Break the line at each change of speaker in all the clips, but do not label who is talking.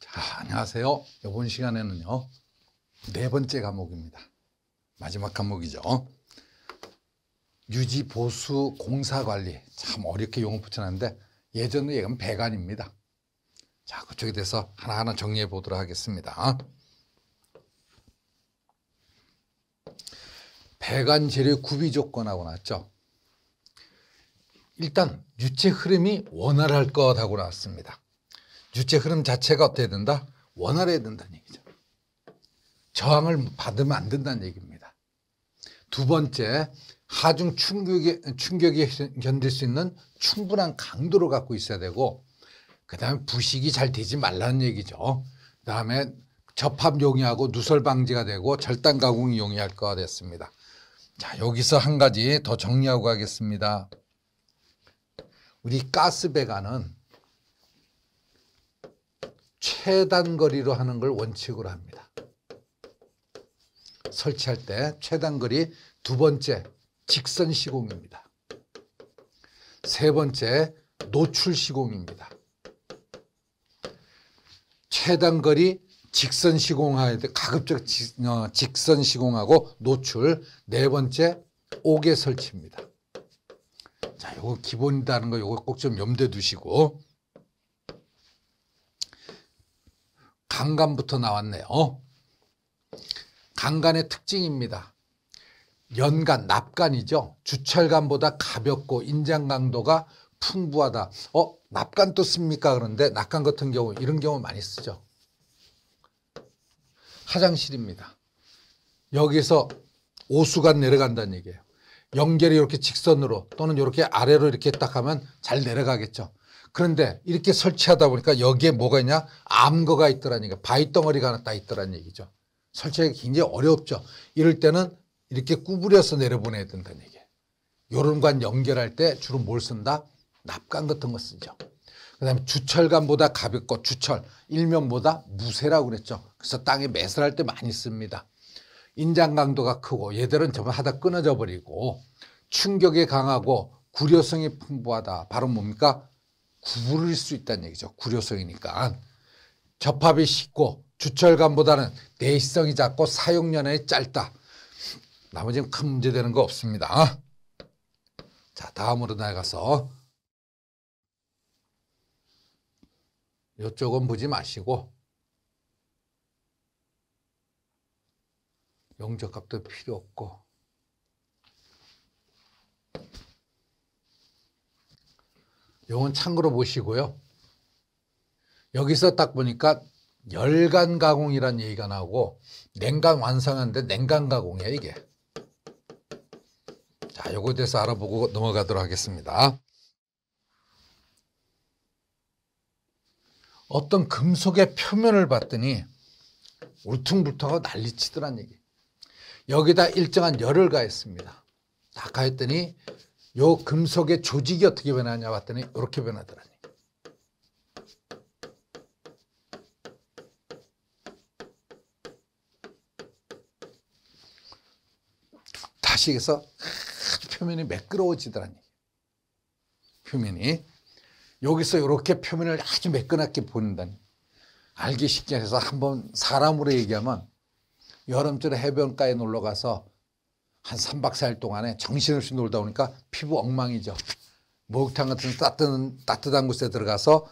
자, 안녕하세요. 이번 시간에는요. 네 번째 과목입니다. 마지막 과목이죠. 유지 보수 공사 관리. 참 어렵게 용어 붙여놨는데 예전에 얘는 배관입니다. 자, 그쪽에 대해서 하나하나 정리해 보도록 하겠습니다. 배관 재료 구비 조건하고 나왔죠. 일단 유체 흐름이 원활할 것 하고 나왔습니다. 주체 흐름 자체가 어떻게 된다? 원활해야 된다는 얘기죠. 저항을 받으면 안 된다는 얘기입니다. 두 번째, 하중 충격에 충격이 견딜 수 있는 충분한 강도로 갖고 있어야 되고, 그 다음에 부식이 잘 되지 말라는 얘기죠. 그 다음에 접합 용이하고 누설 방지가 되고 절단 가공이 용이할 거가 됐습니다. 자, 여기서 한 가지 더 정리하고 가겠습니다. 우리 가스 배관은 최단 거리로 하는 걸 원칙으로 합니다. 설치할 때 최단 거리 두 번째 직선 시공입니다. 세 번째 노출 시공입니다. 최단 거리 직선 시공할 때 가급적 어, 직선 시공하고 노출 네 번째 옥의 설치입니다. 자, 요거 기본이라는 거 요거 꼭 좀 염두에 두시고 강간부터 나왔네요. 어? 강간의 특징입니다. 연간, 납간이죠. 주철간보다 가볍고 인장 강도가 풍부하다. 어, 납간 또 씁니까? 그런데 납간 같은 경우 이런 경우 많이 쓰죠. 화장실입니다. 여기서 오수간 내려간다는 얘기예요. 연결이 이렇게 직선으로 또는 이렇게 아래로 이렇게 딱 하면 잘 내려가겠죠. 그런데 이렇게 설치하다 보니까 여기에 뭐가 있냐? 암거가 있더라는 얘기 바위덩어리가 하나 딱 있더라는 얘기죠. 설치하기 굉장히 어렵죠. 이럴 때는 이렇게 구부려서 내려보내야 된다는 얘기예요. 요런관 연결할 때 주로 뭘 쓴다? 납관 같은 거 쓰죠. 그 다음에 주철관보다 가볍고 주철, 일면보다 무쇠라고 그랬죠. 그래서 땅에 매설할 때 많이 씁니다. 인장 강도가 크고 얘들은 전부 하다 끊어져 버리고 충격이 강하고 구려성이 풍부하다. 바로 뭡니까? 구부릴 수 있다는 얘기죠. 구려성이니까. 접합이 쉽고 주철감보다는 내시성이 작고 사용연한이 짧다. 나머지는 큰 문제 되는 거 없습니다. 자, 다음으로 나가서 아 이쪽은 보지 마시고 용접값도 필요 없고 요건 참고로 보시고요. 여기서 딱 보니까 열간 가공이란 얘기가 나오고 냉간 완성하는데 냉간 가공이야 이게. 자, 요거에 대해서 알아보고 넘어가도록 하겠습니다. 어떤 금속의 표면을 봤더니 울퉁불퉁하고 난리치더란 얘기. 여기다 일정한 열을 가했습니다. 다 가했더니 요 금속의 조직이 어떻게 변하냐 봤더니 이렇게 변하더라니. 다시 해서 표면이 매끄러워지더라니. 표면이 여기서 이렇게 표면을 아주 매끈하게 보인다니. 알기 쉽게 해서 한번 사람으로 얘기하면 여름철에 해변가에 놀러 가서 한 3박 4일 동안에 정신없이 놀다 오니까 피부 엉망이죠. 목욕탕 같은 따뜻한, 따뜻한 곳에 들어가서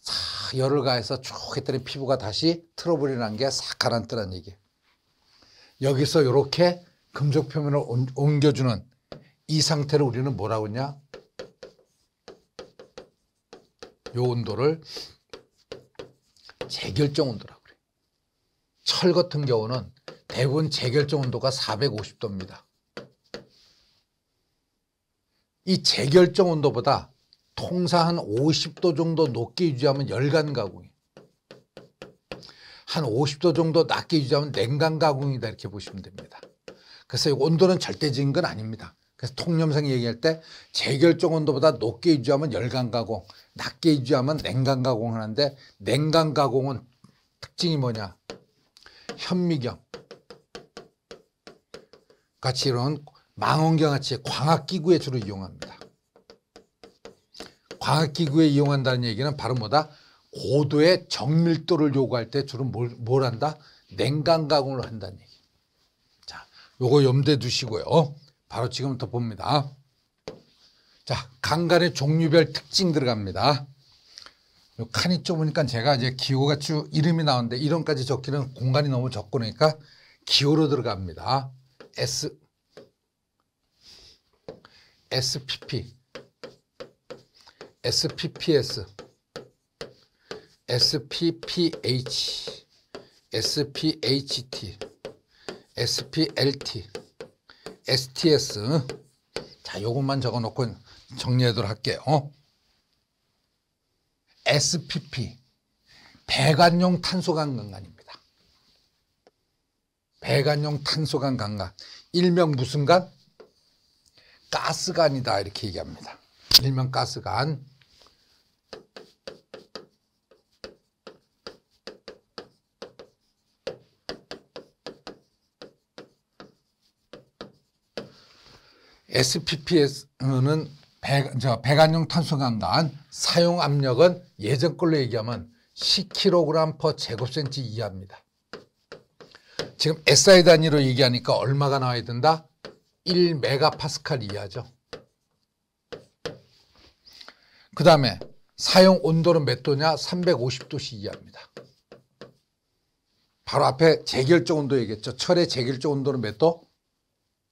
싹 열을 가해서 쭉 했더니 피부가 다시 트러블이 난 게 싹 가라앉더란 얘기. 여기서 이렇게 금속 표면을 온, 옮겨주는 이 상태를 우리는 뭐라고 하냐? 요 온도를 재결정 온도라고 그래. 철 같은 경우는 대부분 재결정 온도가 450도입니다. 이 재결정 온도보다 통사 한 50도 정도 높게 유지하면 열간 가공이 한 50도 정도 낮게 유지하면 냉간 가공이다 이렇게 보시면 됩니다. 그래서 이 온도는 절대적인 건 아닙니다. 그래서 통념생 얘기할 때 재결정 온도보다 높게 유지하면 열간 가공, 낮게 유지하면 냉간 가공 하는데 냉간 가공은 특징이 뭐냐? 현미경 같이 이런 망원경같이 광학기구에 주로 이용합니다. 광학기구에 이용한다는 얘기는 바로 뭐다? 고도의 정밀도를 요구할 때 주로 뭘, 뭘 한다? 냉각 가공을 한다는 얘기. 자, 요거 염두에 두시고요. 바로 지금부터 봅니다. 자, 강간의 종류별 특징 들어갑니다. 요 칸이 좁으니까 제가 이제 기호가 쭉 이름이 나오는데 이름까지 적기는 공간이 너무 적고 그러니까 기호로 들어갑니다. S SPP, SPPS, SPPH, SPHT, SPLT, STS 자 요것만 적어놓고 정리하도록 할게요 어? SPP 배관용 탄소강 강간입니다 배관용 탄소강 강간 일명 무슨 강? 가스관이다 이렇게 얘기합니다. 일명 가스관 SPPS는 배, 관용 탄소강단 사용 압력은 예전 걸로 얘기하면 10kg per 제곱센치 이하입니다. 지금 SI 단위로 얘기하니까 얼마가 나와야 된다? 1메가파스칼 이하죠. 그 다음에 사용 온도는 몇 도냐? 3 5 0도씨 이하입니다. 바로 앞에 재결정 온도 얘기했죠. 철의 재결정 온도는 몇 도?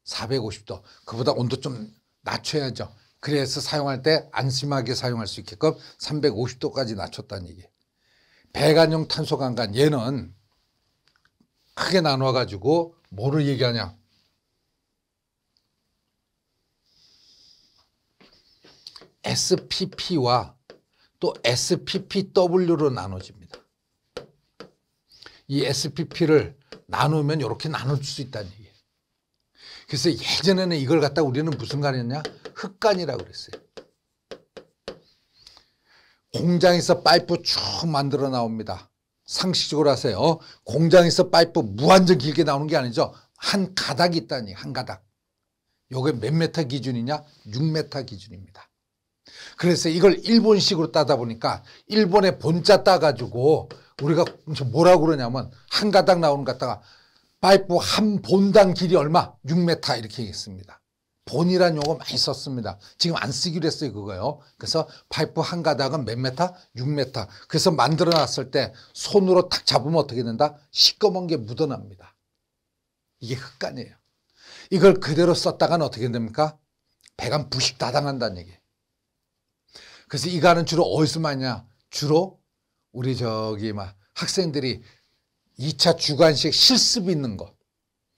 450도. 그보다 온도 좀 낮춰야죠. 그래서 사용할 때 안심하게 사용할 수 있게끔 350도까지 낮췄다는 얘기. 배관용 탄소 강간 얘는 크게 나눠 가지고 뭐를 얘기하냐? SPP와 또 SPPW로 나눠집니다. 이 SPP를 나누면 이렇게 나눌 수 있다는 얘기예요. 그래서 예전에는 이걸 갖다 우리는 무슨 간이었냐? 흑간이라고 그랬어요. 공장에서 파이프 쭉 만들어 나옵니다. 상식적으로 하세요. 어? 공장에서 파이프 무한정 길게 나오는 게 아니죠. 한 가닥이 있다니 한 가닥. 요게 몇 메타 기준이냐? 6메타 기준입니다. 그래서 이걸 일본식으로 따다 보니까 일본의 본자 따가지고 우리가 뭐라고 그러냐면 한 가닥 나오는 갖다가 파이프 한 본당 길이 얼마? 6m 이렇게 얘기했습니다. 본이란 용어 많이 썼습니다. 지금 안 쓰기로 했어요 그거요. 그래서 파이프 한 가닥은 몇 메타? 6m. 그래서 만들어놨을 때 손으로 딱 잡으면 어떻게 된다? 시꺼먼 게 묻어납니다. 이게 흙간이에요 이걸 그대로 썼다가는 어떻게 됩니까? 배가 부식 다당한다는 얘기. 예요 그래서 이 간은 주로 어디서 맞냐? 주로 우리 저기 막 학생들이 2차 주관식 실습 있는 거.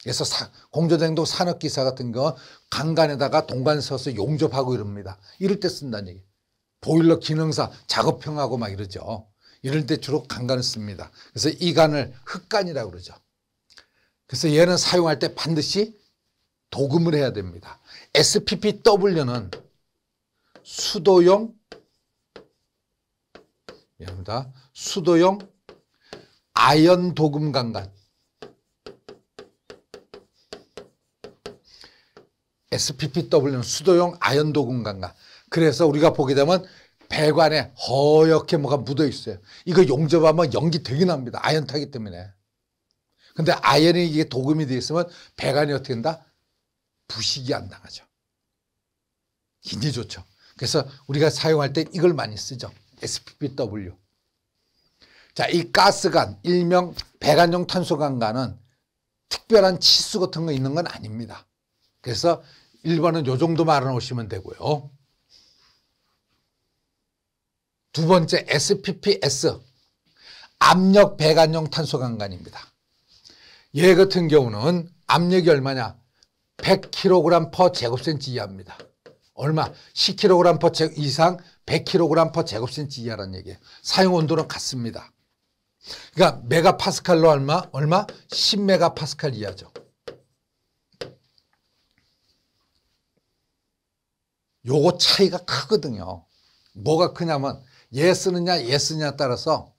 그래서 공조행동 산업기사 같은 거 강간에다가 동간 서서 용접하고 이릅니다 이럴 때 쓴다는 얘기. 보일러 기능사 작업형하고 막 이러죠. 이럴 때 주로 강간을 씁니다. 그래서 이 간을 흑간이라고 그러죠. 그래서 얘는 사용할 때 반드시 도금을 해야 됩니다. SPPW는 수도용 미안합니다. 수도용 아연 도금 강간. SPPW는 수도용 아연 도금 강간. 그래서 우리가 보게 되면 배관에 허옇게 뭐가 묻어 있어요. 이거 용접하면 연기 되게 납니다. 아연 타기 때문에. 근데 아연이 이게 도금이 되어 있으면 배관이 어떻게 된다? 부식이 안 당하죠. 굉장히 좋죠. 그래서 우리가 사용할 때 이걸 많이 쓰죠. SPPW. 자, 이 가스관, 일명 배관용 탄소관과는 특별한 치수 같은 거 있는 건 아닙니다. 그래서 1번은 요 정도 말아놓으시면 되고요. 두 번째 SPPS, 압력 배관용 탄소관관입니다얘 같은 경우는 압력이 얼마냐? 100kg per 제곱센치 이하입니다. 얼마 10kg 퍼 이상 100kg 퍼 제곱센치 이하라는 얘기예요. 사용 온도는 같습니다. 그러니까 메가파스칼로 얼마? 얼마? 10메가파스칼 이하죠. 요거 차이가 크거든요. 뭐가 크냐면 얘 예 쓰느냐 얘 예 쓰느냐 따라서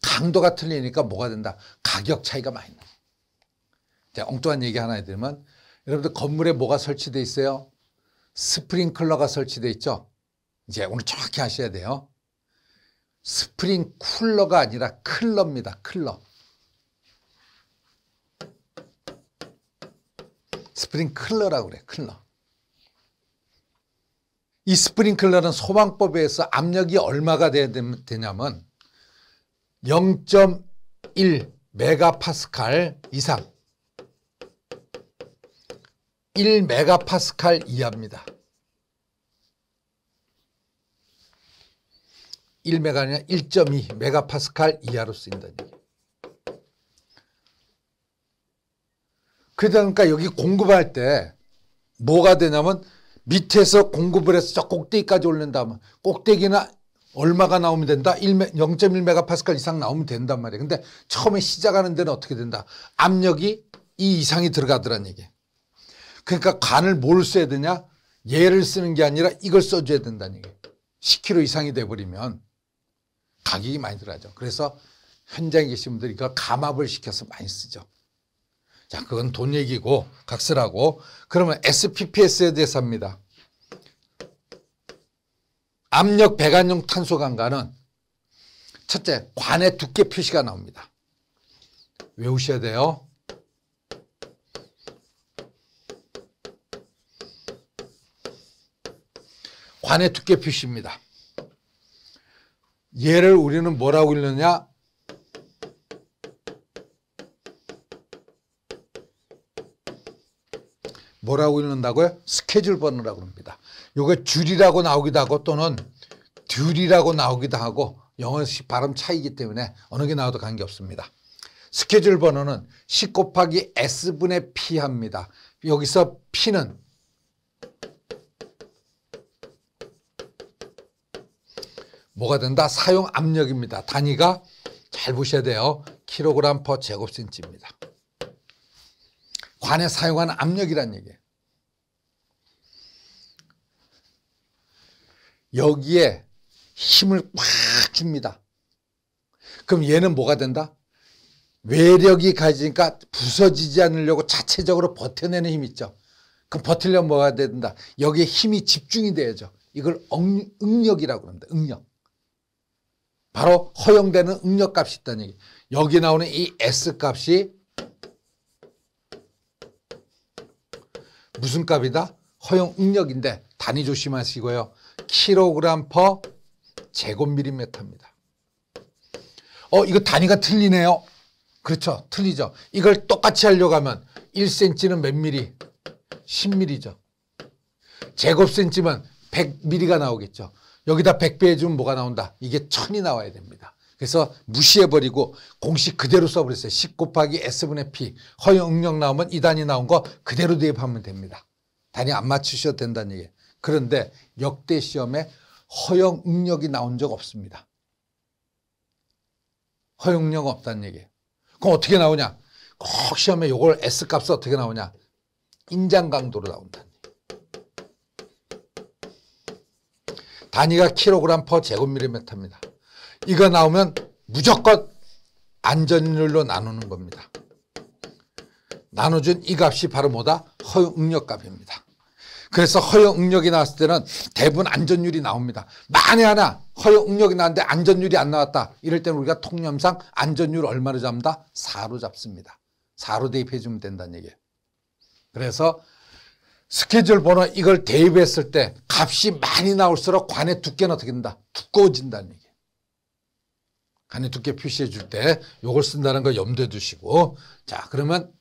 강도가 틀리니까 뭐가 된다? 가격 차이가 많이 나. 자, 엉뚱한 얘기 하나 해드리면 여러분들 건물에 뭐가 설치되어 있어요? 스프링클러가 설치되어 있죠. 이제 오늘 정확히 하셔야 돼요. 스프링 쿨러가 아니라 클러입니다. 클러. 스프링 클러라고 그래. 클러. 이 스프링 클러는 소방법에 의해서 압력이 얼마가 돼야 되냐면 0.1 메가파스칼 이상 1메가파스칼 이하입니다. 1메가 아니라 1.2 메가파스칼 이하로 쓰인다는 그러니까 여기 공급할 때 뭐가 되냐면 밑에서 공급을 해서 저 꼭대기까지 올린다면 꼭대기나 얼마가 나오면 된다? 0.1메가파스칼 이상 나오면 된단 말이에요. 근데 처음에 시작하는 데는 어떻게 된다? 압력이 이 이상이 들어가더란 얘기. 예요 그러니까 관을뭘 써야 되냐? 얘를 쓰는 게 아니라 이걸 써줘야 된다는 얘예요 10kg 이상이 돼버리면 가격이 많이 들어가죠. 그래서 현장에 계신 분들이 그 감압을 시켜서 많이 쓰죠. 자, 그건 돈 얘기고 각설하고 그러면 SPPS에 대해서 합니다. 압력 배관용 탄소 강가는 첫째 관의 두께 표시가 나옵니다. 외우셔야 돼요. 관의 두께 표시입니다. 얘를 우리는 뭐라고 읽느냐? 뭐라고 읽는다고요? 스케줄 번호라고 합니다. 요게 줄이라고 나오기도 하고 또는 듀리라고 나오기도 하고 영어식 발음 차이기 때문에 어느 게 나와도 관계없습니다. 스케줄 번호는 10 곱하기 S분의 P합니다. 여기서 P는 뭐가 된다? 사용 압력입니다. 단위가 잘 보셔야 돼요. 킬로그램 퍼 제곱센치입니다. 관에 사용하는 압력이란 얘기예요. 여기에 힘을 꽉 줍니다. 그럼 얘는 뭐가 된다? 외력이 가지니까 부서지지 않으려고 자체적으로 버텨내는 힘 있죠. 그럼 버틸려면 뭐가 된다? 여기에 힘이 집중이 돼야죠. 이걸 억, 응력이라고 합니다. 응력. 바로 허용되는 응력값이 있다는 얘기. 여기 나오는 이 S값이 무슨 값이다? 허용 응력인데 단위 조심하시고요. 킬로그램 퍼 제곱밀리미터입니다. 어, 이거 단위가 틀리네요. 그렇죠. 틀리죠. 이걸 똑같이 하려고 하면 1cm는 몇 미리? 10mm죠. 제곱센치면 100mm가 나오겠죠. 여기다 100배 해주면 뭐가 나온다? 이게 천이 나와야 됩니다. 그래서 무시해버리고 공식 그대로 써버렸어요. 10 곱하기 S분의 P. 허용 응용 나오면 2단이 나온 거 그대로 대입하면 됩니다. 단위 안 맞추셔도 된다는 얘기예요. 그런데 역대 시험에 허용 응력이 나온 적 없습니다. 허용 응력 없다는 얘기예요. 그럼 어떻게 나오냐? 꼭 시험에 이걸 S값이 어떻게 나오냐? 인장 강도로 나온다. 단위가 킬로그램 퍼 제곱밀리미터입니다. 이거 나오면 무조건 안전율로 나누는 겁니다. 나눠준 이 값이 바로 뭐다? 허용응력 값입니다. 그래서 허용응력이 나왔을 때는 대부분 안전율이 나옵니다. 만에 하나 허용응력이 나왔는데 안전율이 안 나왔다. 이럴 때는 우리가 통념상 안전율 얼마로 잡는다? 4로 잡습니다. 4로 대입해 주면 된다는 얘기예요. 그래서 스케줄 번호 이걸 대입했을 때 값이 많이 나올수록 관의 두께는 어떻게 된다? 두꺼워진다는 얘기. 간의 두께 표시해 줄때 요걸 쓴다는 거 염두해 두시고 자 그러면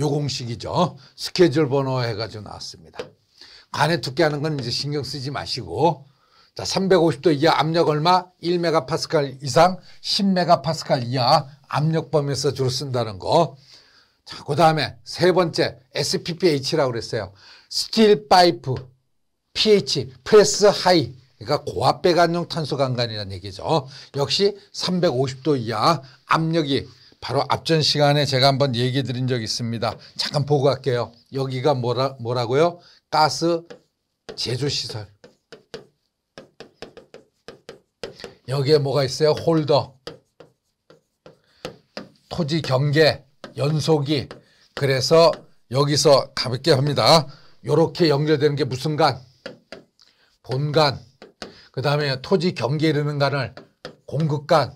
요 공식이죠. 스케줄 번호 해가지고 나왔습니다. 간의 두께 하는 건 이제 신경 쓰지 마시고 자 350도 이하 압력 얼마? 1메가파스칼 이상 10메가파스칼 이하 압력범에서 주로 쓴다는 거. 자, 그 다음에 세 번째 SPPH라고 그랬어요. 스틸 파이프 pH 프레스 하이 그러니까 고압배관용 탄소강간이라는 얘기죠. 역시 350도 이하 압력이 바로 앞전 시간에 제가 한번 얘기 드린 적이 있습니다. 잠깐 보고 갈게요. 여기가 뭐라, 뭐라고요? 가스 제조시설. 여기에 뭐가 있어요? 홀더. 토지 경계, 연속이 그래서 여기서 가볍게 합니다. 이렇게 연결되는 게 무슨 간? 본간. 그 다음에 토지 경계에 이르는 간을 공급간.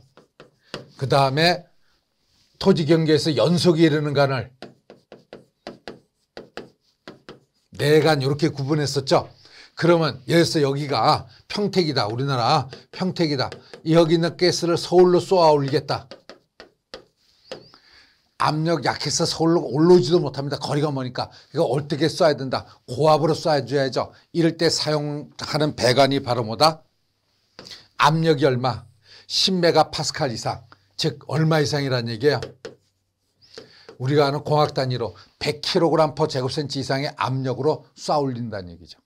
그 다음에 토지 경계에서 연속이 이르는 간을 내간 네 이렇게 구분했었죠. 그러면 예서 여기가 평택이다. 우리나라 평택이다. 여기 있는 가스를 서울로 쏘아 올리겠다. 압력 약해서 서울로 올라오지도 못합니다. 거리가 머니까 이거 얼뜨게 쏴야 된다. 고압으로 쏴줘야죠. 이럴 때 사용하는 배관이 바로 뭐다? 압력이 얼마? 10메가 파스칼 이상. 즉 얼마 이상이라는 얘기예요. 우리가 아는 공학 단위로 100kg p 제곱센치 이상의 압력으로 쏴 올린다는 얘기죠.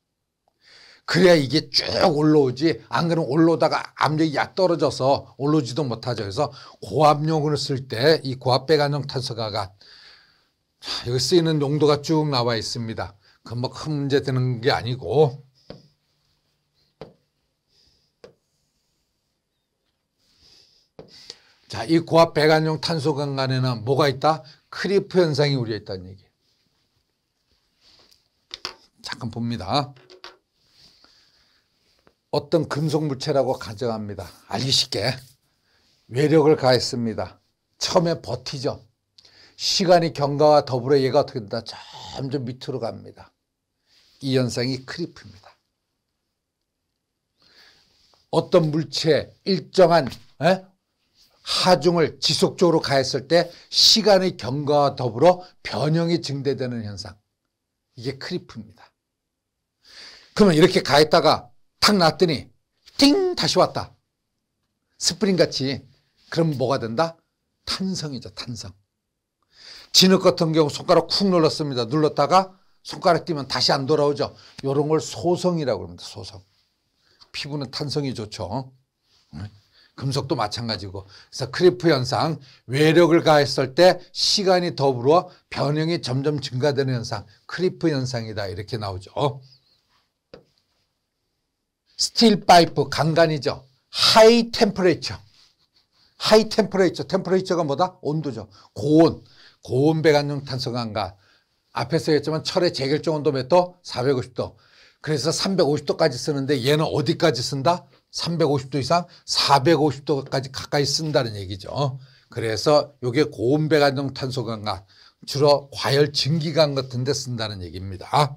그래야 이게 쭉 올라오지 안 그러면 올라오다가 압력이 약 떨어져서 올라오지도 못하죠. 그래서 고압용으로쓸 때 이고압배관용 탄소가가 여기 쓰이는 용도가 쭉 나와 있습니다. 그건 뭐 큰 문제 되는 게 아니고 자, 이 고압 배관용 탄소 강간에는 뭐가 있다? 크리프 현상이 우려있다는 얘기. 잠깐 봅니다. 어떤 금속 물체라고 가정합니다. 알기 쉽게 외력을 가했습니다. 처음에 버티죠. 시간이 경과와 더불어 얘가 어떻게 된다? 점점 밑으로 갑니다. 이 현상이 크리프입니다. 어떤 물체 일정한 에? 하중을 지속적으로 가했을 때 시간의 경과와 더불어 변형이 증대되는 현상. 이게 크리프입니다. 그러면 이렇게 가했다가 탁 놨더니 띵 다시 왔다. 스프링같이 그럼 뭐가 된다? 탄성이죠 탄성. 진흙 같은 경우 손가락 쿡 눌렀습니다. 눌렀다가 손가락 끼면 다시 안 돌아오죠. 이런 걸 소성이라고 합니다. 소성. 피부는 탄성이 좋죠. 금속도 마찬가지고 그래서 크리프 현상 외력을 가했을 때 시간이 더불어 변형이 점점 증가되는 현상 크리프 현상이다 이렇게 나오죠. 스틸 파이프 강간이죠. 하이 템퍼레이처. 하이 템퍼레이처. 템퍼레이처가 뭐다? 온도죠. 고온. 고온 배관용 탄소 강간. 앞에서 얘기 했지만 철의 재결정 온도 몇 도? 450도. 그래서 350도까지 쓰는데 얘는 어디까지 쓴다? 350도 이상 450도까지 가까이 쓴다는 얘기죠. 그래서 이게 고온 배관용 탄소 강간. 주로 과열 증기강 같은 데 쓴다는 얘기입니다.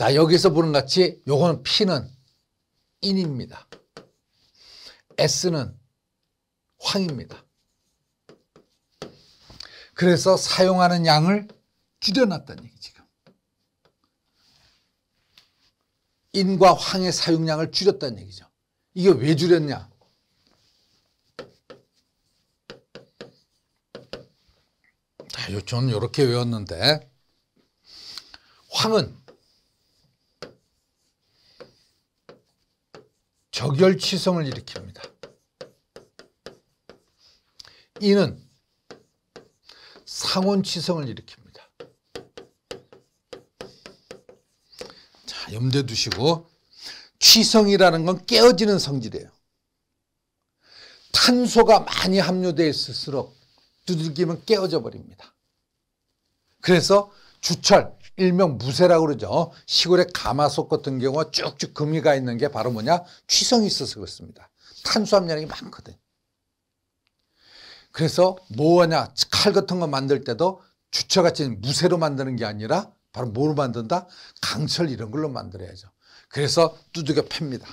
자, 여기서 보는 같이 요거는 P는 인입니다. S는 황입니다. 그래서 사용하는 양을 줄여놨다는 얘기 지금. 인과 황의 사용량을 줄였다는 얘기죠. 이게 왜 줄였냐? 자, 저는 이렇게 외웠는데 황은 적열치성을 일으킵니다. 이는 상온치성을 일으킵니다. 자, 염두에 두시고 취성이라는 건 깨어지는 성질이에요. 탄소가 많이 함유되어 있을수록 두들기면 깨어져 버립니다. 그래서 주철, 일명 무쇠라고 그러죠. 시골의 가마솥 같은 경우가 쭉쭉 금이 가 있는 게 바로 뭐냐? 취성이 있어서 그렇습니다. 탄수함량이 많거든. 그래서 뭐냐칼 같은 거 만들 때도 주처같이 무쇠로 만드는 게 아니라 바로 뭐로 만든다? 강철 이런 걸로 만들어야죠. 그래서 두들겨 팹니다.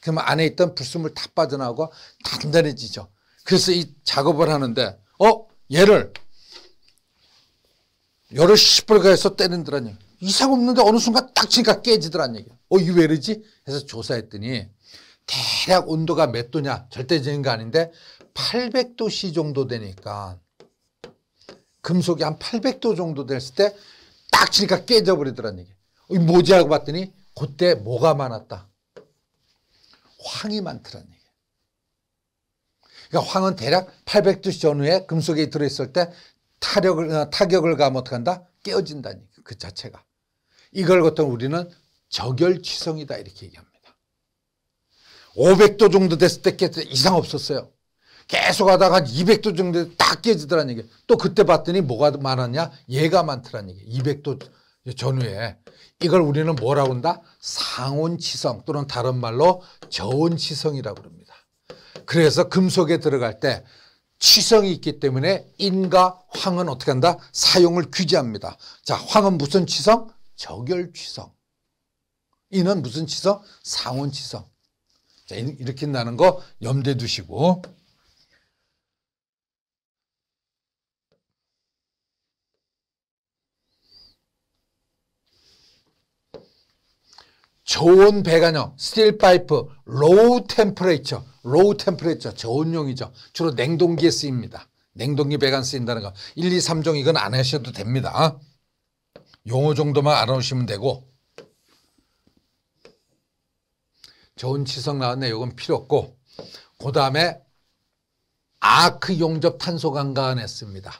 그러면 안에 있던 불순물 다 빠져나오고 단단해지죠. 그래서 이 작업을 하는데 어? 얘를 열을 시뻘가해서 때는 드란 얘기. 이상 없는데 어느 순간 딱 치니까 깨지더란 얘기 어, 이왜 이러지? 해서 조사했더니 대략 온도가 몇 도냐? 절대적인 거 아닌데 800도씨 정도 되니까 금속이 한 800도 정도 됐을 때 딱 치니까 깨져버리더란 얘기. 어, 뭐지? 하고 봤더니 그때 뭐가 많았다? 황이 많더란 얘기. 그러니까 황은 대략 800도씨 전후에 금속이 들어있을 때 타력을, 어, 타격을 가면 어떡한다? 깨어진다니까 그 자체가. 이걸 보통 우리는 저결취성이다 이렇게 얘기합니다. 500도 정도 됐을 때 깨, 을때 이상 없었어요. 계속 하다가 200도 정도 다 깨지더라는 얘기. 또 그때 봤더니 뭐가 많았냐? 얘가 많더라는 얘기. 200도 전후에 이걸 우리는 뭐라고 한다? 상온치성 또는 다른 말로 저온치성이라고 합니다. 그래서 금속에 들어갈 때 취성이 있기 때문에 인과 황은 어떻게 한다? 사용을 규제합니다. 자, 황은 무슨 취성? 적열취성. 인은 무슨 취성? 상온취성. 자, 이렇게 나는 거 염두에 두시고. 좋은 배관형, 스틸 파이프, 로우 템퍼레이처, 로우 템퍼레이처, 저온용이죠. 주로 냉동기에 쓰입니다. 냉동기 배관 쓰인다는 거. 1, 2, 3종 이건 안 하셔도 됩니다. 용어 정도만 알아놓으시면 되고 좋은 치석 나왔네. 요 이건 필요 없고 그 다음에 아크 용접 탄소 강가안 했습니다.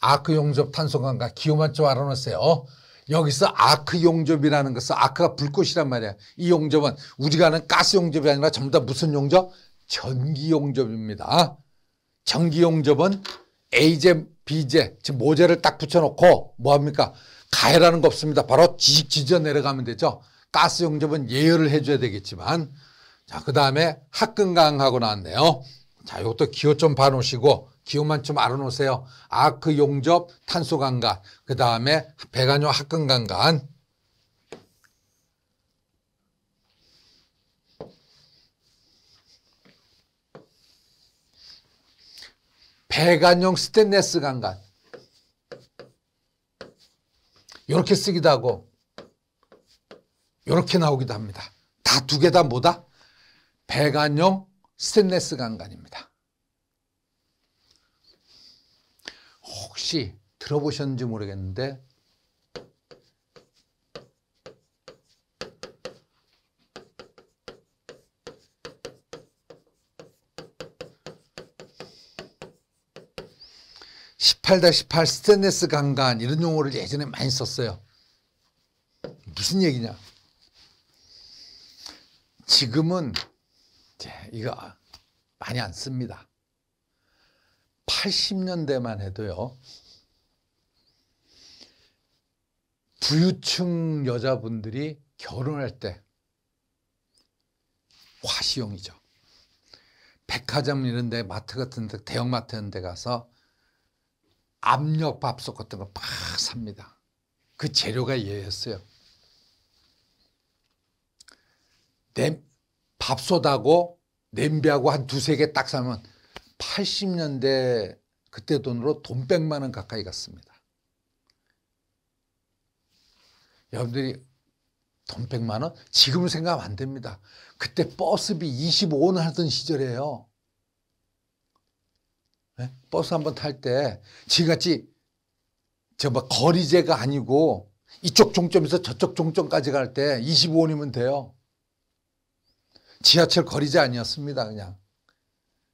아크 용접 탄소 강가 기호만 좀알아놓으세요 여기서 아크 용접이라는 것은 아크가 불꽃이란 말이야. 이 용접은 우리가 하는 가스 용접이 아니라 전부 다 무슨 용접? 전기 용접입니다. 전기 용접은 A제, B제, 즉 모재를 딱 붙여놓고 뭐합니까? 가해라는 거 없습니다. 바로 지직 지져 내려가면 되죠. 가스 용접은 예열을 해줘야 되겠지만 자, 그 다음에 학근강하고 나왔네요. 자, 이것도 기호 좀 봐놓으시고 기호만 좀 알아놓으세요. 아크 용접, 탄소 강간, 그 다음에 배관용 합금 강간. 배관용 스테인레스 강간. 이렇게 쓰기도 하고 이렇게 나오기도 합니다. 다 두 개 다 뭐다? 배관용 스테인레스 강간입니다. 혹시 들어보셨는지 모르겠는데 1 8 1 8스테레스 강간 이런 용어를 예전에 많이 썼어요. 무슨 얘기냐? 지금은 이거 많이 안 씁니다. 80년대만 해도요. 부유층 여자분들이 결혼할 때 화시용이죠. 백화점 이런 데 마트 같은 데 대형마트 이런 데 가서 압력 밥솥 같은 거막 삽니다. 그 재료가 얘였어요. 냄, 밥솥하고 냄비하고 한 두세 개 딱 사면 80년대 그때 돈으로 돈 100만 원 가까이 갔습니다. 여러분들이 돈 100만 원? 지금 생각하면 안 됩니다. 그때 버스비 25원 하던 시절이에요. 네? 버스 한번 탈 때 지금같이 저막 뭐 거리제가 아니고 이쪽 종점에서 저쪽 종점까지 갈 때 25원이면 돼요. 지하철 거리제 아니었습니다. 그냥.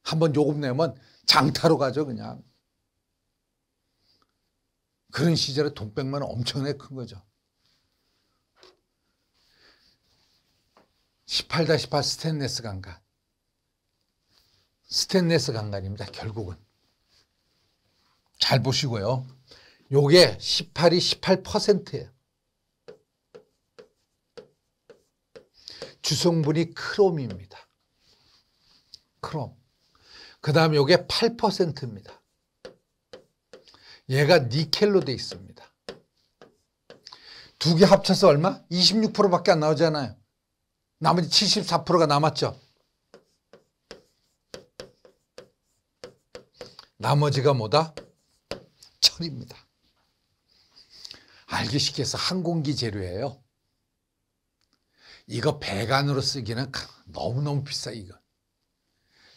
한번 요금 내면 장타로 가죠 그냥. 그런 시절에 돈백만은 엄청나게 큰 거죠. 18-18 스탠레스 강간. 스탠레스 강간입니다. 결국은. 잘 보시고요. 요게 18이 18%예요. 주성분이 크롬입니다. 크롬. 그 다음 요게 8%입니다. 얘가 니켈로 돼 있습니다. 두 개 합쳐서 얼마? 26%밖에 안 나오잖아요. 나머지 74%가 남았죠. 나머지가 뭐다? 철입니다. 알기 쉽게 해서 항공기 재료예요. 이거 배관으로 쓰기는 너무너무 비싸 이거.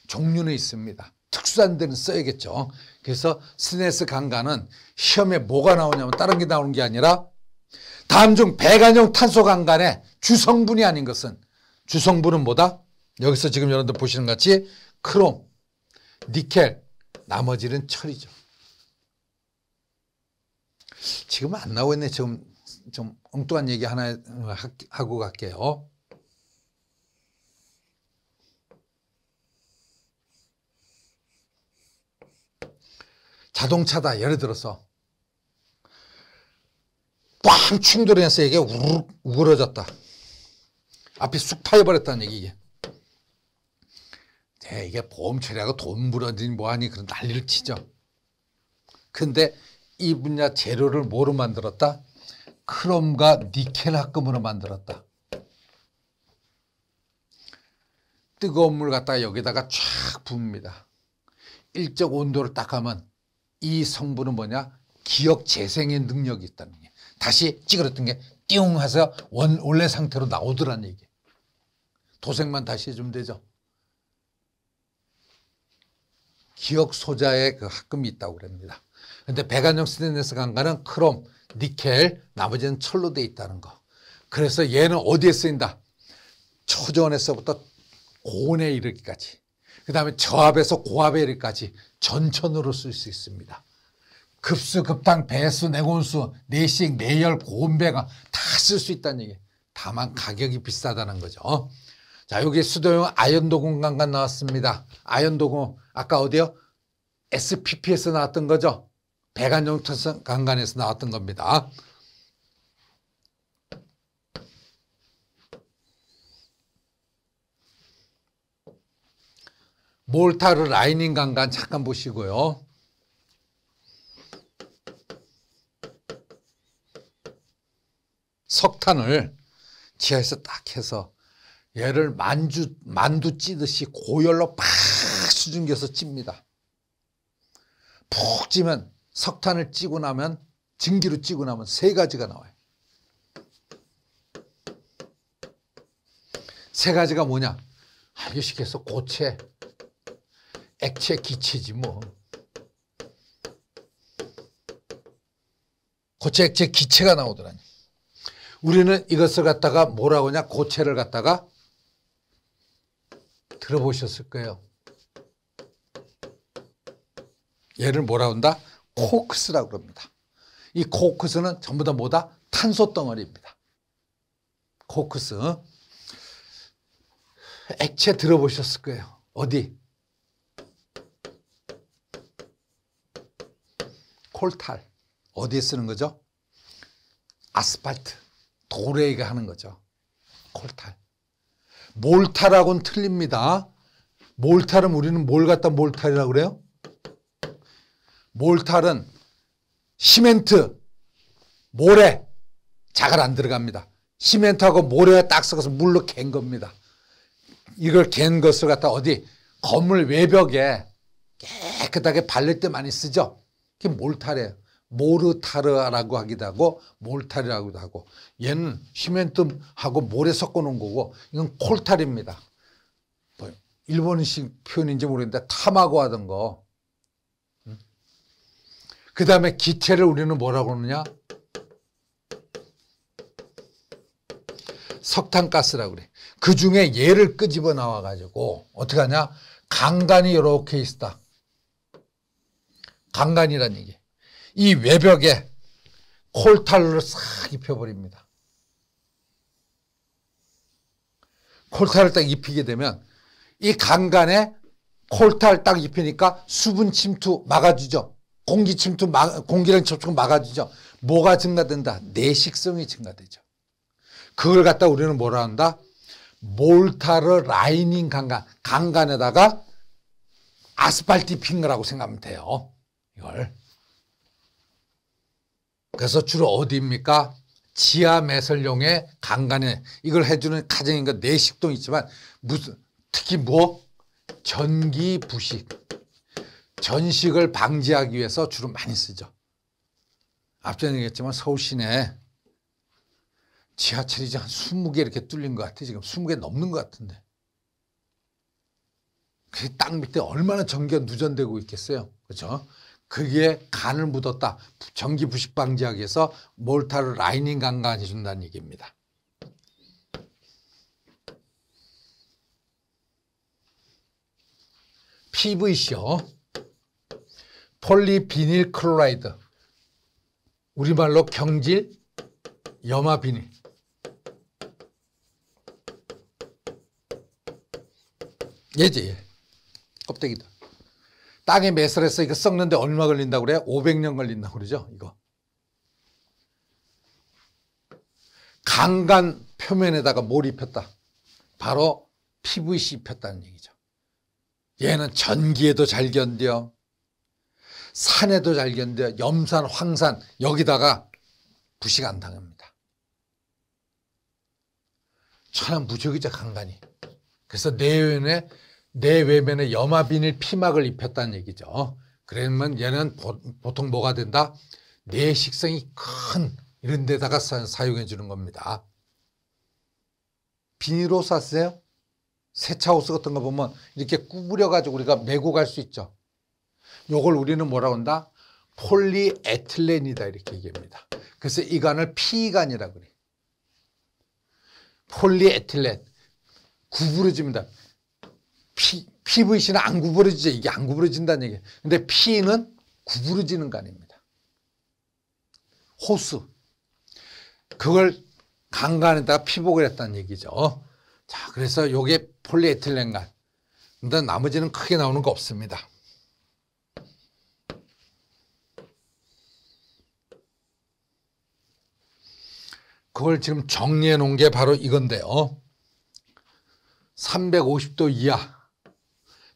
종류는 있습니다. 특수한 데는 써야겠죠. 그래서 스네스 강간은 시험에 뭐가 나오냐면 다른 게 나오는 게 아니라 다음 중 배관형 탄소 강간의 주성분이 아닌 것은 주성분은 뭐다? 여기서 지금 여러분들 보시는 같이 크롬, 니켈, 나머지는 철이죠. 지금 안 나오고 네 지금 좀 엉뚱한 얘기 하나 하고 갈게요. 자동차다. 예를 들어서. 빵충돌 해서 이게 우르 우그러졌다. 앞이 쑥 파여버렸다는 얘기 이게. 네, 이게 보험 처리하고 돈 부러진 뭐하니 그런 난리를 치죠. 근데 이 분야 재료를 뭐로 만들었다? 크롬과 니켈 합금으로 만들었다. 뜨거운 물 갖다가 여기다가 쫙 붓니다. 일적 온도를 딱 하면 이 성분은 뭐냐? 기억 재생의 능력이 있다는 얘기. 다시 찌그러든 게 띠용 해서 원, 원래 상태로 나오더란 얘기. 도색만 다시 해주면 되죠. 기억 소자의 그 합금이 있다고 그럽니다. 근데 배관용 스테인레스 강가는 크롬, 니켈, 나머지는 철로 돼 있다는 거. 그래서 얘는 어디에 쓰인다? 초저온에서부터 고온에 이르기까지. 그 다음에 저압에서 고압에까지 전천으로 쓸 수 있습니다. 급수, 급당, 배수, 냉온수, 내식, 내열, 고온배가 다 쓸 수 있다는 얘기. 다만 가격이 비싸다는 거죠. 자, 여기 수도용 아연도 공간관 나왔습니다. 아연도 공, 아까 어디요? SPP에서 나왔던 거죠. 배관용 특성 강간에서 나왔던 겁니다. 몰타르 라이닝 강간 잠깐 보시고요. 석탄을 지하에서 딱 해서 얘를 만주, 만두 찌듯이 고열로 팍수증기서 찝니다. 푹 찌면 석탄을 찌고 나면 증기로 찌고 나면 세 가지가 나와요. 세 가지가 뭐냐? 한유식에서 아, 고체, 액체 기체지 뭐. 고체 액체 기체가 나오더라니. 우리는 이것을 갖다가 뭐라고 하냐 고체를 갖다가 들어보셨을 거예요. 얘를 뭐라 한다? 코크스라고 그럽니다. 이 코크스는 전부 다 뭐다? 탄소 덩어리입니다. 코크스. 액체 들어보셨을 거예요. 어디? 콜탈 어디에 쓰는 거죠? 아스팔트 도레이가 하는 거죠. 콜탈 몰탈하고는 틀립니다. 몰탈은 우리는 뭘 갖다 몰탈이라고 그래요? 몰탈은 시멘트, 모래, 자갈 안 들어갑니다. 시멘트하고 모래에 딱 섞어서 물로 갠 겁니다. 이걸 갠 것을 갖다 어디 건물 외벽에 깨끗하게 발릴 때 많이 쓰죠. 그게 몰타레 모르타르라고 하기도 하고 몰타르라고도 하고 얘는 시멘트하고 모래 섞어 놓은 거고 이건 콜타입니다 리뭐 일본식 표현인지 모르겠는데 탐하고 하던 거. 그 다음에 기체를 우리는 뭐라고 그러느냐? 석탄가스라고 그래. 그 중에 얘를 끄집어 나와가지고 어떻게 하냐? 강간이 이렇게 있다. 강간이라는 얘기. 이 외벽에 콜탈을싹 입혀버립니다. 콜탈을 딱 입히게 되면 이 강간에 콜탈 딱 입히니까 수분 침투 막아주죠. 공기 침투 막, 공기랑 접촉 막아주죠. 뭐가 증가된다? 내식성이 증가되죠. 그걸 갖다 우리는 뭐라 한다? 몰타르 라이닝 강간, 강간에다가 아스팔트 핑거라고 생각하면 돼요. 열. 그래서 주로 어디입니까? 지하 매설용의 강간에 이걸 해주는 가정인가 내식도 있지만 무슨 특히 뭐 전기 부식 전식을 방지하기 위해서 주로 많이 쓰죠. 앞전 얘기했지만 서울 시내 지하철이 한 20개 이렇게 뚫린 것 같아. 지금 20개 넘는 것 같은데. 그 땅 밑에 얼마나 전기가 누전되고 있겠어요. 그렇죠? 그게 간을 묻었다. 전기 부식 방지하기 위해서 몰타를 라이닝 강간해 준다는 얘기입니다. PVC요. 폴리비닐 클로라이드. 우리말로 경질 염화 비닐. 예지. 예. 껍데기다. 땅에 매설 해서 이거 썩는데 얼마 걸린다고 그래요? 500년 걸린다고 그러죠, 이거. 강간 표면에다가 뭘 입혔다? 바로 PVC 입혔다는 얘기죠. 얘는 전기에도 잘 견뎌. 산에도 잘 견뎌. 염산, 황산 여기다가 부식 안 당합니다. 천하 무적이죠 강간이. 그래서 내연에 내 외면에 염화비닐 피막을 입혔다는 얘기죠. 그러면 얘는 보, 통 뭐가 된다? 내 식성이 큰 이런 데다가 사용해 주는 겁니다. 비닐호스 아요세차호 같은 거 보면 이렇게 구부려가지고 우리가 메고 갈 수 있죠. 요걸 우리는 뭐라 한다? 폴리에틸렌이다 이렇게 얘기합니다. 그래서 이간을 피간이라고 그래. 폴리에틸렌 구부러집니다. 피, 부 v c 는안 구부러지죠. 이게 안 구부러진다는 얘기예요. 근데 P는 구부러지는 거아닙니다호수 그걸 강간에다가 피복을 했다는 얘기죠. 자, 그래서 요게 폴리에틸렌 간. 근데 나머지는 크게 나오는 거 없습니다. 그걸 지금 정리해 놓은 게 바로 이건데요. 350도 이하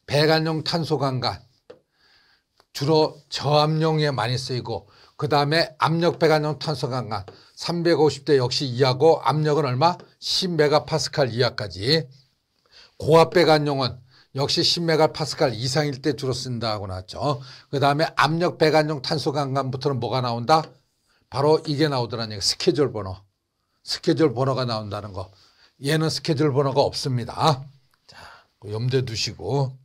배관용 탄소강간 주로 저압용에 많이 쓰이고 그 다음에 압력 배관용 탄소강간 350대 역시 이하고 압력은 얼마? 10메가파스칼 이하까지 고압 배관용은 역시 10메가파스칼 이상일 때 주로 쓴다고 나왔죠. 그 다음에 압력 배관용 탄소강간부터는 뭐가 나온다? 바로 이게 나오더라는 얘기 스케줄 번호. 스케줄 번호가 나온다는 거. 얘는 스케줄 번호가 없습니다. 자, 그 염두에 두시고.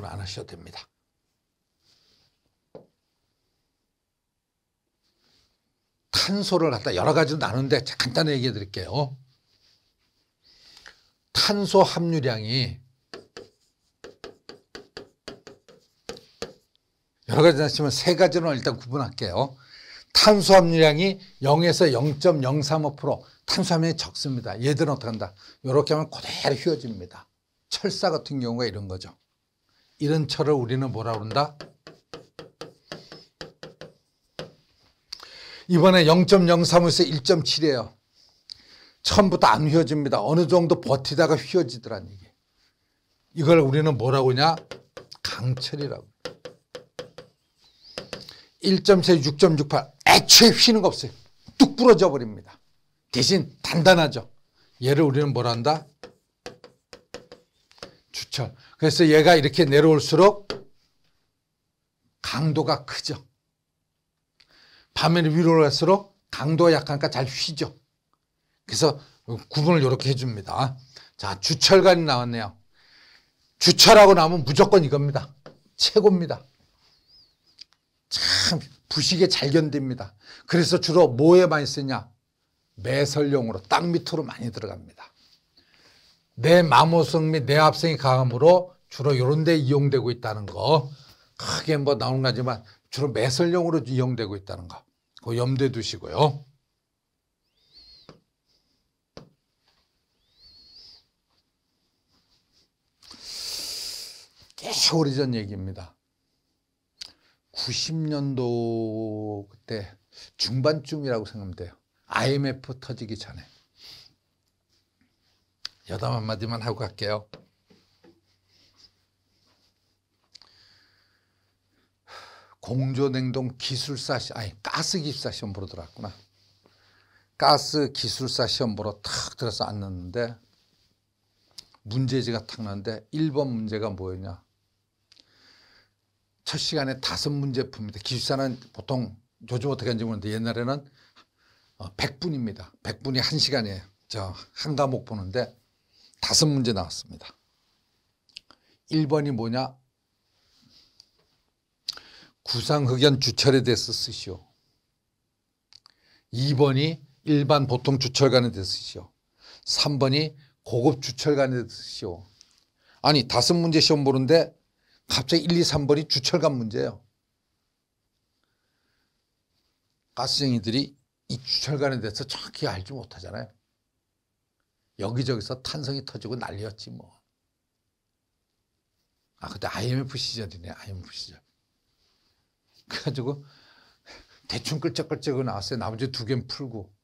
걱정 안 하셔도 됩니다. 탄소를 갖다 여러 가지로 나는데 간단히 얘기해 드릴게요. 탄소 함유량이 여러 가지 나시면 세 가지로 일단 구분할게요. 탄소 함유량이 0에서 0.035% 탄소 함유이 적습니다. 얘들은 어떻게 한다? 이렇게 하면 그대로 휘어집니다. 철사 같은 경우가 이런 거죠. 이런 철을 우리는 뭐라 그런다? 이번에 0.03에서 1.7이에요. 처음부터 안 휘어집니다. 어느 정도 버티다가 휘어지더란 얘기. 이걸 우리는 뭐라고 하냐? 강철이라고. 1.3, 6.68. 애초에 휘는 거 없어요. 뚝 부러져 버립니다. 대신 단단하죠. 얘를 우리는 뭐라 한다? 주철. 그래서 얘가 이렇게 내려올수록 강도가 크죠. 밤에는 위로 갈수록 강도가 약하니까 잘 휘죠. 그래서 구분을 이렇게 해줍니다. 자, 주철관이 나왔네요. 주철하고 나면 무조건 이겁니다. 최고입니다. 참 부식에 잘 견딥니다. 그래서 주로 뭐에 많이 쓰냐? 매설용으로 땅 밑으로 많이 들어갑니다. 내 마모성 및 내합성이 강함으로 주로 이런 데 이용되고 있다는 거 크게 뭐 나오는 거지만 주로 매설용으로 이용되고 있다는 거그거 염두에 두시고요. 꽤 오래전 얘기입니다. 90년도 그때 중반쯤이라고 생각하면 돼요. IMF 터지기 전에. 여담 한마디만 하고 갈게요. 공조냉동 기술사 시 아니 가스 기술사 시험 보러 들어갔구나. 가스 기술사 시험 보러 탁 들어서 앉았는데 문제지가 탁 나는데 1번 문제가 뭐였냐. 첫 시간에 다섯 문제 풉니다. 기술사는 보통 요즘 어떻게 하는지 모르는데 옛날에는 100분입니다. 어, 100분이 1시간에저한 과목 보는데 다섯 문제 나왔습니다. 1번이 뭐냐? 구상흑연 주철에 대해서 쓰시오. 2번이 일반 보통 주철간에 대해서 쓰시오. 3번이 고급 주철간에 대해서 쓰시오. 아니 다섯 문제 시험 보는데 갑자기 1, 2, 3번이 주철간 문제예요. 가스쟁이들이 이 주철간에 대해서 정확히 알지 못하잖아요. 여기저기서 탄성이 터지고 난리였지 뭐. 아 그때 IMF 시절이네 IMF 시절. 그래가지고 대충 끌쩍끌쩍 나왔어요. 나머지 두 개는 풀고.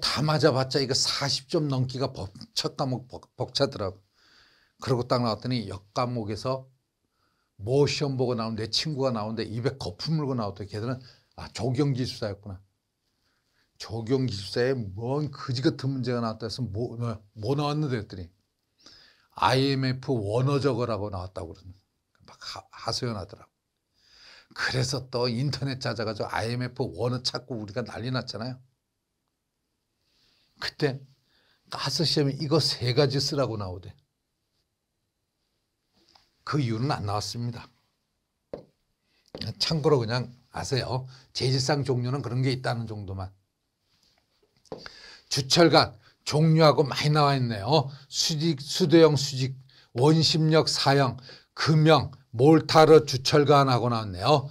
다 맞아봤자 이거 40점 넘기가 법, 첫 과목 벅, 차더라고 그러고 딱 나왔더니 역 과목에서 모 시험 보고 나오는 친구가 나오는데 입에 거품 물고 나왔더니 걔들은 아, 조경지수사였구나. 조경 기술사에 뭔 그지 같은 문제가 나왔다 해서 뭐, 뭐, 뭐 나왔는데 했더니 IMF 원어 적어라고 나왔다고 그러는 막 하소연하더라고. 그래서 또 인터넷 찾아가지고 IMF 원어 찾고 우리가 난리 났잖아요. 그때 가스 시험에 이거 세 가지 쓰라고 나오대. 그 이유는 안 나왔습니다. 참고로 그냥 아세요. 재질상 종류는 그런 게 있다는 정도만. 주철관 종류하고 많이 나와 있네요. 어? 수직, 수도형 수직, 원심력 사형, 금형, 몰타르 주철간하고 나왔네요.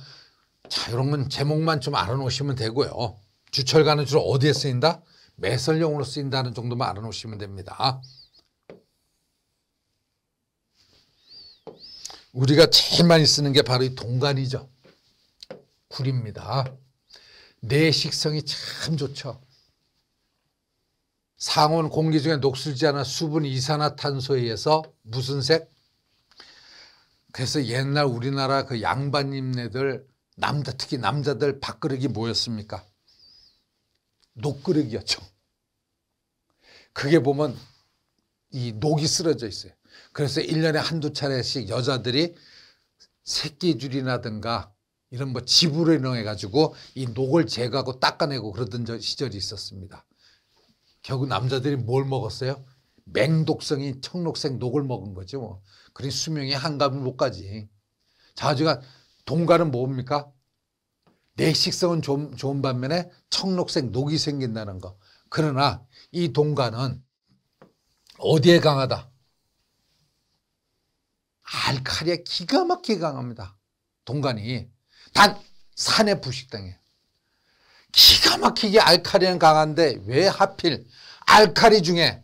자, 이런 건 제목만 좀 알아놓으시면 되고요. 주철간은 주로 어디에 쓰인다? 매설용으로 쓰인다는 정도만 알아놓으시면 됩니다. 우리가 제일 많이 쓰는 게 바로 이 동간이죠. 굴입니다. 내식성이 참 좋죠. 상온 공기 중에 녹슬지 않은 수분 이산화탄소에 의해서 무슨 색? 그래서 옛날 우리나라 그 양반님네들 남자 특히 남자들 밥그릇이 뭐였습니까? 녹그릇이었죠. 그게 보면 이 녹이 쓰러져 있어요. 그래서 일년에 한두 차례씩 여자들이 새끼줄이라든가 이런 뭐 집으로 인해 가지고 이 녹을 제거하고 닦아내고 그러던 시절이 있었습니다. 결국 남자들이 뭘 먹었어요? 맹독성이 청록색 녹을 먹은 거죠. 뭐. 그러 수명이 한가면 못 가지. 자주가 동가는 뭡니까? 내식성은 좀, 좋은 반면에 청록색 녹이 생긴다는 거. 그러나 이 동가는 어디에 강하다? 알칼리에 기가 막히게 강합니다. 동간이 단 산에 부식당해. 기가 막히게 알칼리는 강한데 왜 하필 알칼리 중에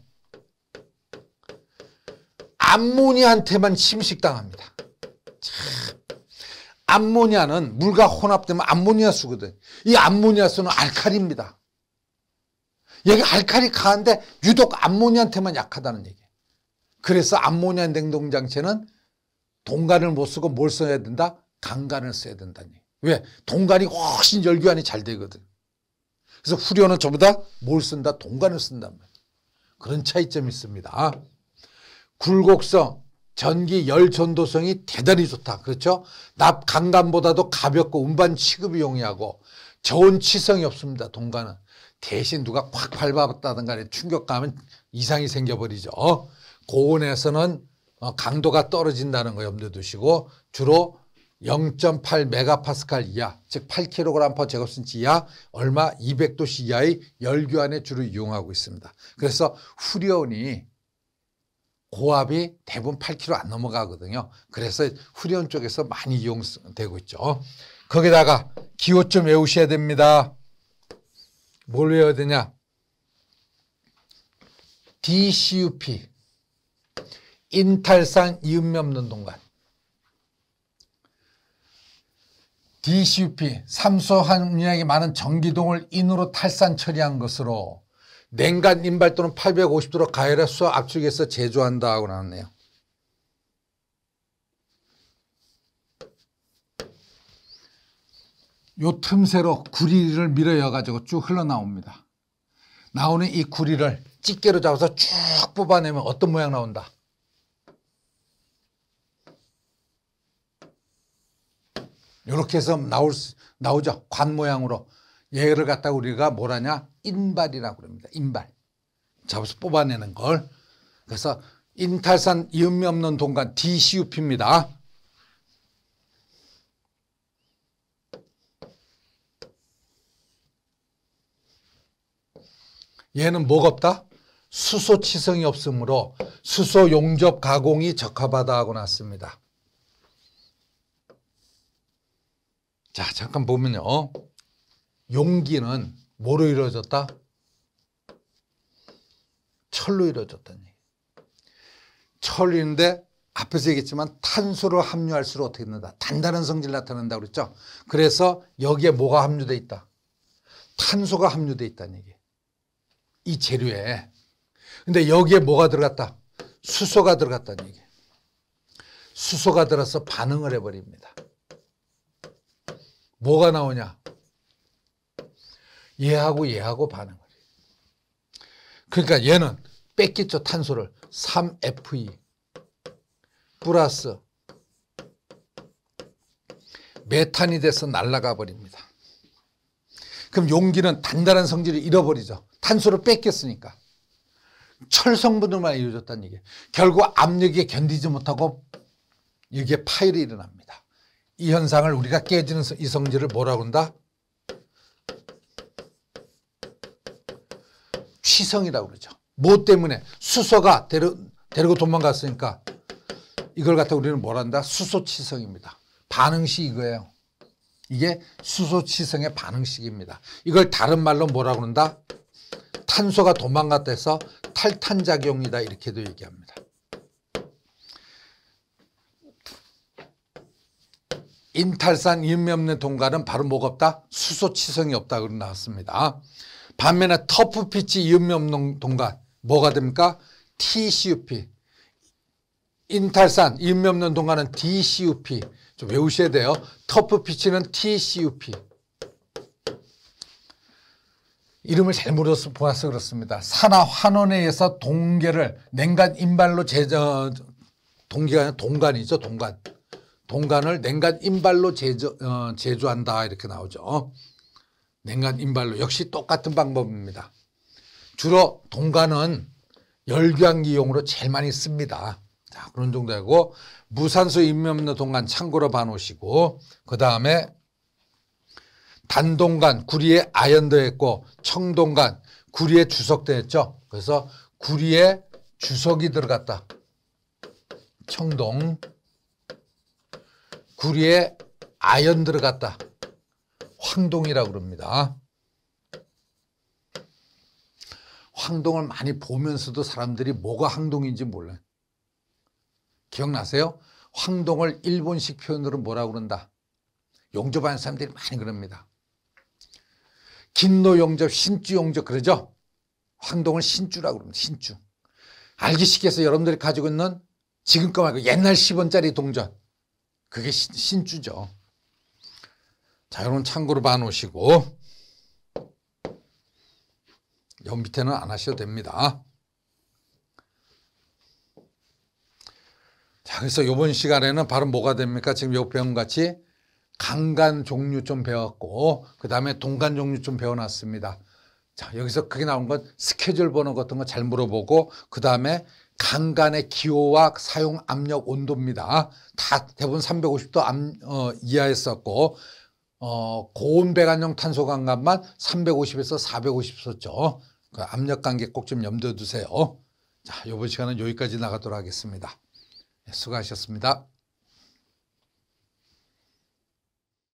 암모니아한테만 침식당합니다. 암모니아는 물과 혼합되면 암모니아 수거든. 이 암모니아 수는 알칼리입니다. 얘가 알칼리 강한데 유독 암모니아한테만 약하다는 얘기. 그래서 암모니아 냉동장치는 동간을 못 쓰고 뭘 써야 된다? 강간을 써야 된다니. 왜? 동간이 훨씬 열교환이 잘 되거든. 그래서 후려는 전부 다뭘 쓴다? 동관을 쓴단 말이에요. 그런 차이점이 있습니다. 굴곡성, 전기 열 전도성이 대단히 좋다. 그렇죠? 납 강간보다도 가볍고 운반 취급이 용이하고 저온 치성이 없습니다. 동간은. 대신 누가 콱 밟아봤다든가 충격감은 이상이 생겨버리죠. 고온에서는 어, 강도가 떨어진다는 거 염두에 두시고 주로 0.8 메가파스칼 이하, 즉 8kg 제곱센치 이하, 얼마 200도씨 이하의 열교안에 주로 이용하고 있습니다. 그래서 후온이 고압이 대부분 8kg 안 넘어가거든요. 그래서 후온 쪽에서 많이 이용되고 있죠. 거기다가 기호점 외우셔야 됩니다. 뭘 외워야 되냐? DCUP, 인탈산 이음면 운동관. DCUP 삼소 함유량이 많은 전기동을 인으로 탈산 처리한 것으로 냉간 인발또는 850도로 가열해 수압 압축해서 제조한다 하고 나왔네요. 요 틈새로 구리를 밀어여 가지고 쭉 흘러나옵니다. 나오는 이 구리를 찌게로 잡아서 쭉 뽑아내면 어떤 모양 나온다. 이렇게 해서 나올 수, 나오죠. 관 모양으로. 얘를 갖다 우리가 뭐라냐? 인발이라고 그럽니다. 인발. 잡아서 뽑아내는 걸. 그래서 인탈산 이음이 없는 동간 DCUP입니다. 얘는 뭐가 없다? 수소치성이 없으므로 수소용접 가공이 적합하다고 났습니다. 자, 잠깐 보면요. 용기는 뭐로 이루어졌다? 철로 이루어졌다는 얘기. 철인데 앞에서 얘기했지만 탄소를 함유할수록 어떻게 된다? 단단한 성질 나타난다 그랬죠? 그래서 여기에 뭐가 함유돼 있다? 탄소가 함유돼 있다는 얘기. 이 재료에. 근데 여기에 뭐가 들어갔다? 수소가 들어갔다는 얘기. 수소가 들어서 반응을 해버립니다. 뭐가 나오냐? 얘하고 얘하고 반응을 해. 그러니까 얘는 뺏겠죠 탄소를 3Fe 플러스 메탄이 돼서 날아가 버립니다. 그럼 용기는 단단한 성질을 잃어버리죠. 탄소를 뺏겼으니까. 철성분으만 이루어졌다는 얘기 결국 압력에 견디지 못하고 이게 파열이 일어납니다. 이 현상을 우리가 깨지는 이성질을 뭐라고 한다? 취성이라고 그러죠. 뭐 때문에? 수소가 데려, 데리고 도망갔으니까 이걸 갖다 우리는 뭐란다? 수소취성입니다. 반응식 이거예요. 이게 수소취성의 반응식입니다. 이걸 다른 말로 뭐라고 그런다? 탄소가 도망갔다 해서 탈탄작용이다 이렇게도 얘기합니다. 인탈산 인없내 동가는 바로 뭐가 없다? 수소치성이 없다고 나왔습니다. 반면에 터프피치 인면 동가 뭐가 됩니까? TCUP. 인탈산 인면 없는 동가는 DCUP. 좀 외우셔야 돼요. 터프피치는 TCUP. 이름을 잘못해서 보아서 그렇습니다. 산화환원에 의해서 동계를 냉간 인발로 제저 동계가 아니라 동간이죠. 동간. 동간을 냉간 임발로 제조, 어, 제조한다 이렇게 나오죠. 냉간 임발로 역시 똑같은 방법입니다. 주로 동간은 열광기용으로 기 제일 많이 씁니다. 자 그런 정도 되고 무산소 임면도 동간 창고로 봐놓으시고 그 다음에 단동간 구리에 아연도했고 청동간 구리에 주석도했죠. 그래서 구리에 주석이 들어갔다. 청동 구리에 아연 들어갔다. 황동이라고 그럽니다. 황동을 많이 보면서도 사람들이 뭐가 황동인지 몰라요. 기억나세요? 황동을 일본식 표현으로 뭐라고 그런다? 용접하는 사람들이 많이 그럽니다. 긴노 용접, 신주 용접 그러죠? 황동을 신주라고 그럽니다. 신주. 알기 쉽게 해서 여러분들이 가지고 있는 지금 거 말고 옛날 10원짜리 동전 그게 신주죠. 자, 여러분 참고로 봐놓으시고 옆 밑에는 안 하셔도 됩니다. 자, 그래서 이번 시간에는 바로 뭐가 됩니까? 지금 요 배운 같이 강간 종류 좀 배웠고 그 다음에 동간 종류 좀 배워놨습니다. 자, 여기서 그게 나온 건 스케줄 번호 같은 거 잘 물어보고 그 다음에 강간의 기호와 사용 압력 온도입니다. 다 대부분 350도 암, 어, 이하였었고 어, 고온 배관용 탄소 강간만 350에서 450 썼죠. 그 압력 관계 꼭 좀 염두에 두세요. 자, 이번 시간은 여기까지 나가도록 하겠습니다. 예, 수고하셨습니다.